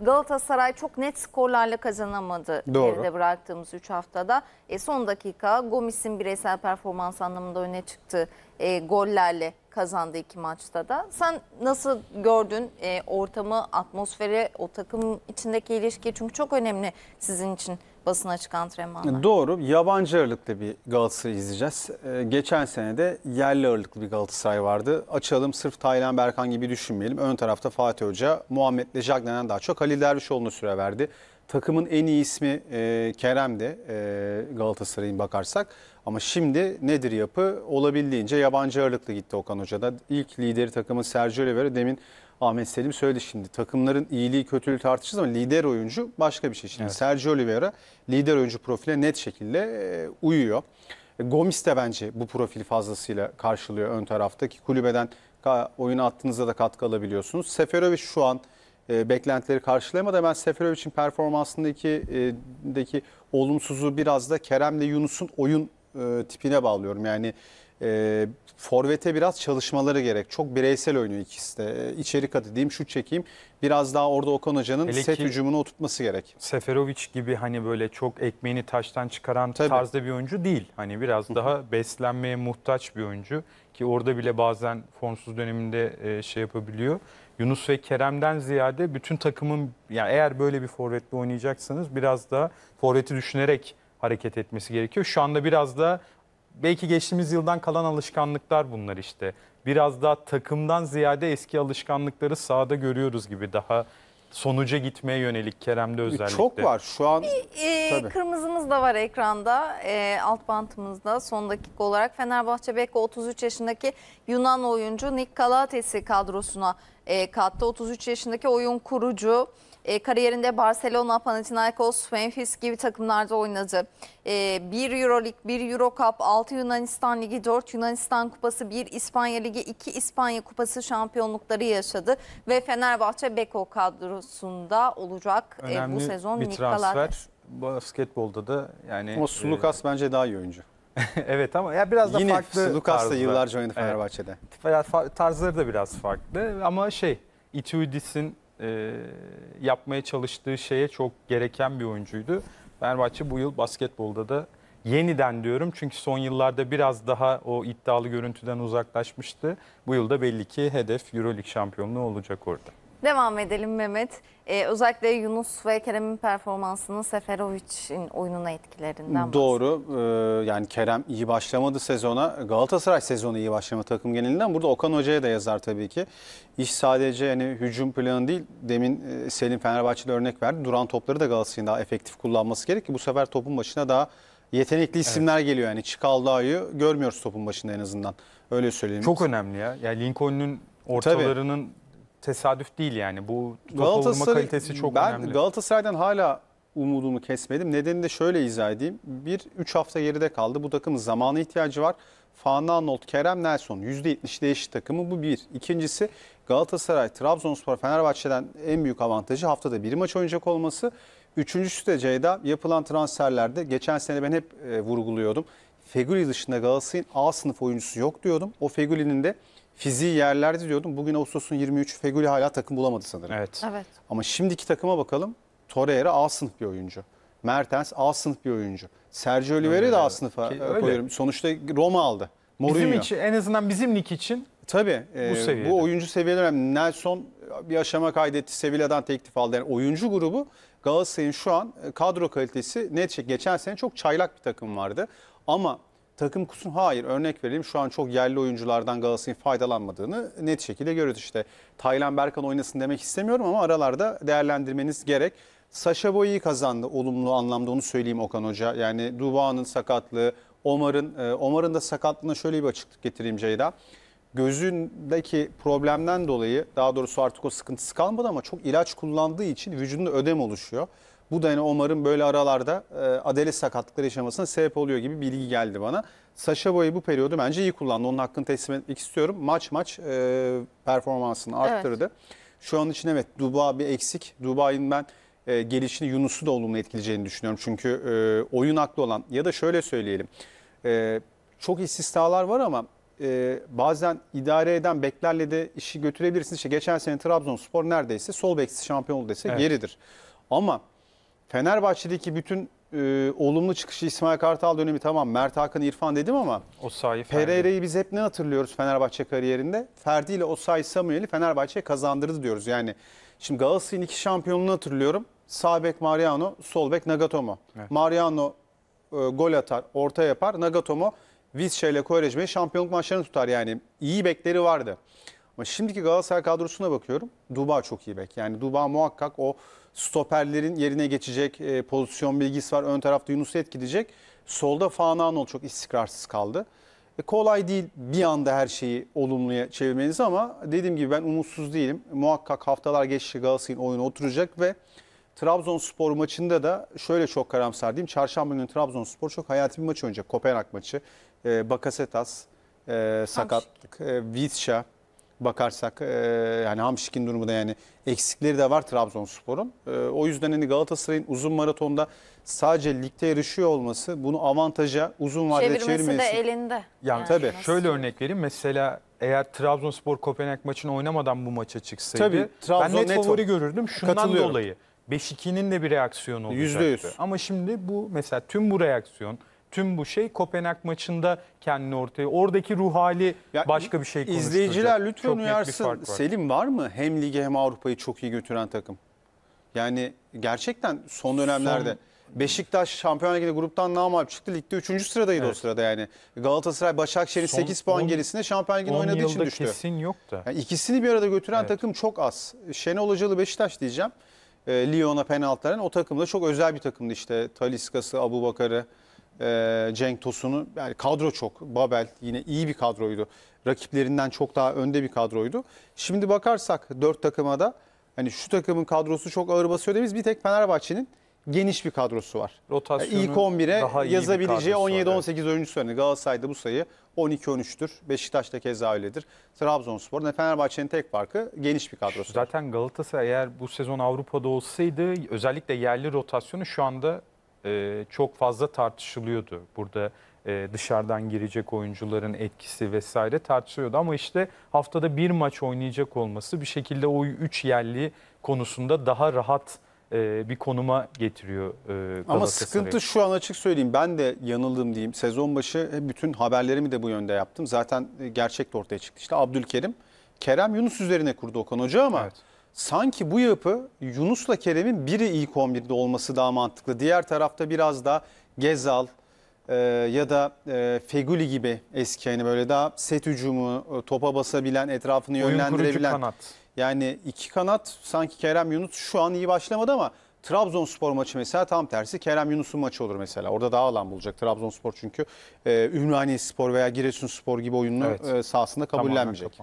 Galatasaray çok net skorlarla kazanamadı Doğru. geride bıraktığımız 3 haftada. E, son dakika Gomis'in bireysel performans anlamında öne çıktı. E, gollerle kazandı iki maçta da. Sen nasıl gördün e, ortamı, atmosferi, o takım içindeki ilişkiyi? Çünkü çok önemli sizin için basına açık antrenmanlar. Doğru. Yabancı ağırlıklı bir Galatasaray izleyeceğiz. Ee, geçen sene de yerli ağırlıklı bir Galatasaray vardı. Açalım sırf Taylan Berkan gibi düşünmeyelim. Ön tarafta Fatih Hoca, Muhammed Lejakne'den daha çok Halil Dervişoğlu'na süre verdi. Takımın en iyi ismi e, Kerem'di e, Galatasaray'ın bakarsak. Ama şimdi nedir yapı? Olabildiğince yabancı ağırlıklı gitti Okan Hoca'da. İlk lideri takımın Sergio Oliveira demin Ahmet Selim söyledi şimdi. Takımların iyiliği kötülüğü tartışırız ama lider oyuncu başka bir şey. Şimdi evet. Sergio Oliveira lider oyuncu profile net şekilde e, uyuyor. E, Gomis de bence bu profili fazlasıyla karşılıyor ön taraftaki kulübeden oyun attığınızda da katkı alabiliyorsunuz. Seferovic şu an e, beklentileri karşılayamadı. Ben Seferovic'in performansındaki e, deki olumsuzu biraz da Kerem'le Yunus'un oyun e, tipine bağlıyorum. Yani e, Forvet'e biraz çalışmaları gerek. Çok bireysel oynuyor ikisi de. Ee, İçeri katı diyeyim, şut çekeyim. Biraz daha orada Okan Hoca'nın Hele set hücumunu oturtması gerek. Seferovic gibi hani böyle çok ekmeğini taştan çıkaran Tabii. tarzda bir oyuncu değil. Hani biraz daha beslenmeye muhtaç bir oyuncu. Ki orada bile bazen formsuz döneminde e, şey yapabiliyor. Yunus ve Kerem'den ziyade bütün takımın yani eğer böyle bir forvetle oynayacaksanız biraz da forveti düşünerek hareket etmesi gerekiyor. Şu anda biraz da belki geçtiğimiz yıldan kalan alışkanlıklar bunlar işte. Biraz daha takımdan ziyade eski alışkanlıkları sahada görüyoruz gibi daha sonuca gitmeye yönelik Kerem'de özellikle. Çok var şu an. Ee, tabii. Kırmızımız da var ekranda e, alt bantımızda son dakika olarak. Fenerbahçe Beko 33 yaşındaki Yunan oyuncu Nick Kalates'i kadrosuna e, kattı. 33 yaşındaki oyun kurucu. E, kariyerinde Barcelona, Panathinaikos, Memphis gibi takımlarda oynadı. E, 1 Euroleague, 1 Eurocup, 6 Yunanistan Ligi, 4 Yunanistan Kupası, 1 İspanya Ligi, 2 İspanya Kupası şampiyonlukları yaşadı. Ve Fenerbahçe Beko kadrosunda olacak e, bu sezon. bir transfer. Miktalar. Basketbolda da yani... Ama e, Sulukas e, bence daha iyi oyuncu. evet ama ya biraz da farklı Yine Lucas da yıllarca oynadı Fenerbahçe'de. Evet. Tarzları da biraz farklı ama şey Ituidis'in e, yapmaya çalıştığı şeye çok gereken bir oyuncuydu. Fenerbahçe bu yıl basketbolda da yeniden diyorum çünkü son yıllarda biraz daha o iddialı görüntüden uzaklaşmıştı. Bu yıl da belli ki hedef Euroleague şampiyonluğu olacak orada. Devam edelim Mehmet. Ee, özellikle Yunus ve Kerem'in performansının Seferovic'in oyununa etkilerinden Doğru. Ee, yani Kerem iyi başlamadı sezona. Galatasaray sezonu iyi başlama takım genelinden. Burada Okan Hoca'ya da yazar tabii ki. İş sadece hani hücum planı değil. Demin e, Selim Fenerbahçe'de örnek verdi. Duran topları da Galatasaray'ın daha efektif kullanması gerek ki bu sefer topun başına daha yetenekli isimler evet. geliyor. Yani Çikaldağ'ı görmüyoruz topun başında en azından. Öyle söyleyeyim. Çok önemli ya. Yani Lincoln'un ortalarının Tabii tesadüf değil yani. Bu topa vurma Galatasaray- kalitesi çok ben önemli. Galatasaray'dan hala umudumu kesmedim. Nedeni de şöyle izah edeyim. Bir 3 hafta geride kaldı. Bu takımın Zamanı ihtiyacı var. Fana Anolt, Kerem Nelson %70 değişik takımı bu bir. İkincisi Galatasaray, Trabzonspor, Fenerbahçe'den en büyük avantajı haftada bir maç oynayacak olması. Üçüncüsü de Ceyda yapılan transferlerde geçen sene ben hep e, vurguluyordum. Fegüli dışında Galatasaray'ın A sınıf oyuncusu yok diyordum. O Fegüli'nin de fiziği yerlerde diyordum. Bugün Ağustos'un 23 Feguli hala takım bulamadı sanırım. Evet. Evet. Ama şimdiki takıma bakalım. Torreira A sınıf bir oyuncu. Mertens A sınıf bir oyuncu. Sergio Oliveira de A sınıfa Ki- e, koyuyorum. Sonuçta Roma aldı. Mourinho. Bizim için en azından bizim lig için Tabii. Bu e, seviyede. bu oyuncu seviyeleri Nelson bir aşama kaydetti. Sevilla'dan teklif aldı. Yani oyuncu grubu Galatasaray'ın şu an e, kadro kalitesi net şey. Geçen sene çok çaylak bir takım vardı. Ama takım kusun hayır örnek vereyim şu an çok yerli oyunculardan Galatasaray'ın faydalanmadığını net şekilde görüyoruz işte. Taylan Berkan oynasın demek istemiyorum ama aralarda değerlendirmeniz gerek. Saşa Boy'u kazandı olumlu anlamda onu söyleyeyim Okan Hoca. Yani Duba'nın sakatlığı, Omar'ın e, Omar'ın da sakatlığına şöyle bir açıklık getireyim Ceyda. Gözündeki problemden dolayı daha doğrusu artık o sıkıntısı kalmadı ama çok ilaç kullandığı için vücudunda ödem oluşuyor. Bu da yani Omar'ın böyle aralarda e, adeles sakatlıkları yaşamasına sebep oluyor gibi bilgi geldi bana. Saşa Boy'u bu periyodu bence iyi kullandı. Onun hakkını teslim etmek istiyorum. Maç maç e, performansını arttırdı. Evet. Şu an için evet Duba bir eksik. Dubai'nin ben e, gelişini Yunus'u da olumlu etkileyeceğini düşünüyorum. Çünkü e, oyun aklı olan ya da şöyle söyleyelim. E, çok istisnalar var ama e, bazen idare eden beklerle de işi götürebilirsiniz. İşte geçen sene Trabzonspor neredeyse sol beksiz şampiyon oldu dese evet. yeridir. Ama Fenerbahçe'deki bütün e, olumlu çıkışı İsmail Kartal dönemi tamam Mert Hakan İrfan dedim ama o sayı Pereira'yı biz hep ne hatırlıyoruz Fenerbahçe kariyerinde? Ferdi ile o sayı Samuel'i Fenerbahçe'ye kazandırdı diyoruz. Yani şimdi Galatasaray'ın iki şampiyonluğunu hatırlıyorum. Sağ bek Mariano, sol bek Nagatomo. Evet. Mariano e, gol atar, orta yapar. Nagatomo Vizca ile Kovarejme'yi şampiyonluk maçlarını tutar. Yani iyi bekleri vardı. Ama şimdiki Galatasaray kadrosuna bakıyorum. Duba çok iyi bek. Yani Duba muhakkak o Stoperlerin yerine geçecek e, pozisyon bilgisi var. Ön tarafta Yunus etkileyecek. Solda Fananol çok istikrarsız kaldı. E, kolay değil bir anda her şeyi olumluya çevirmeniz ama dediğim gibi ben umutsuz değilim. Muhakkak haftalar geçti Galatasaray'ın oyunu oturacak ve Trabzonspor maçında da şöyle çok karamsar diyeyim. Çarşamba günü Trabzonspor çok hayati bir maç oynayacak. Kopenhag maçı, e, Bakasetas, e, sakatlık, e, Vizca, bakarsak e, yani Hamşik'in durumu da yani eksikleri de var Trabzonspor'un. E, o yüzden hani Galatasaray'ın uzun maratonda sadece ligde yarışıyor olması bunu avantaja uzun vadede Çevirmesi çevirmesi. de elinde. Yani, Yani tabii. nasıl? Şöyle örnek vereyim. Mesela eğer Trabzonspor Kopenhag maçını oynamadan bu maça çıksaydı Tabii, ben Trabzon net net favori görürdüm şundan dolayı. 5-2'nin de bir reaksiyonu olacaktı. Yüzde yüz. Ama şimdi bu mesela tüm bu reaksiyon tüm bu şey Kopenhag maçında kendini ortaya. Oradaki ruh hali ya, başka bir şey konuşturacak. İzleyiciler lütfen çok uyarsın. Var. Selim var mı hem ligi hem Avrupa'yı çok iyi götüren takım? Yani gerçekten son dönemlerde... Son... Beşiktaş Şampiyonlar Ligi'nde gruptan namağlup çıktı. Ligde 3. sıradaydı evet. o sırada yani. Galatasaray Başakşehir'in 8 puan on, gerisinde Şampiyonlar Ligi'nde oynadığı için düştü. kesin yok da. Yani ikisini bir arada götüren evet. takım çok az. Şenol Hocalı Beşiktaş diyeceğim. E, Lyon'a penaltıların o takımda çok özel bir takımdı işte. Taliskası, Abu Bakar'ı e, Cenk Tosun'u. Yani kadro çok. Babel yine iyi bir kadroydu. Rakiplerinden çok daha önde bir kadroydu. Şimdi bakarsak dört takıma da hani şu takımın kadrosu çok ağır basıyor demeyiz. Bir tek Fenerbahçe'nin geniş bir kadrosu var. Rotasyonu yani ilk 11'e yazabileceği 17-18 evet. oyuncusu var. Yani Galatasaray'da bu sayı 12-13'tür. beşiktaş Beşiktaş'ta keza öyledir. ne Fenerbahçe'nin tek farkı geniş bir kadrosu. Zaten Galatasaray eğer bu sezon Avrupa'da olsaydı özellikle yerli rotasyonu şu anda e, çok fazla tartışılıyordu. Burada e, dışarıdan girecek oyuncuların etkisi vesaire tartışılıyordu. Ama işte haftada bir maç oynayacak olması bir şekilde o üç yerli konusunda daha rahat e, bir konuma getiriyor e, Galatasaray. Ama sıkıntı şu an açık söyleyeyim. Ben de yanıldım diyeyim. Sezon başı bütün haberlerimi de bu yönde yaptım. Zaten e, gerçek de ortaya çıktı. İşte Abdülkerim, Kerem Yunus üzerine kurdu Okan Hoca ama... Evet sanki bu yapı Yunus'la Kerem'in biri ilk 11'de olması daha mantıklı. Diğer tarafta biraz da Gezal e, ya da e, Feguli gibi eski hani böyle daha set hücumu, e, topa basabilen, etrafını Oyun yönlendirebilen. kanat. Yani iki kanat sanki Kerem Yunus şu an iyi başlamadı ama Trabzonspor maçı mesela tam tersi Kerem Yunus'un maçı olur mesela. Orada daha alan bulacak Trabzonspor çünkü e, Ümraniye Spor veya Giresun Spor gibi oyununu evet. e, sahasında kabullenmeyecek.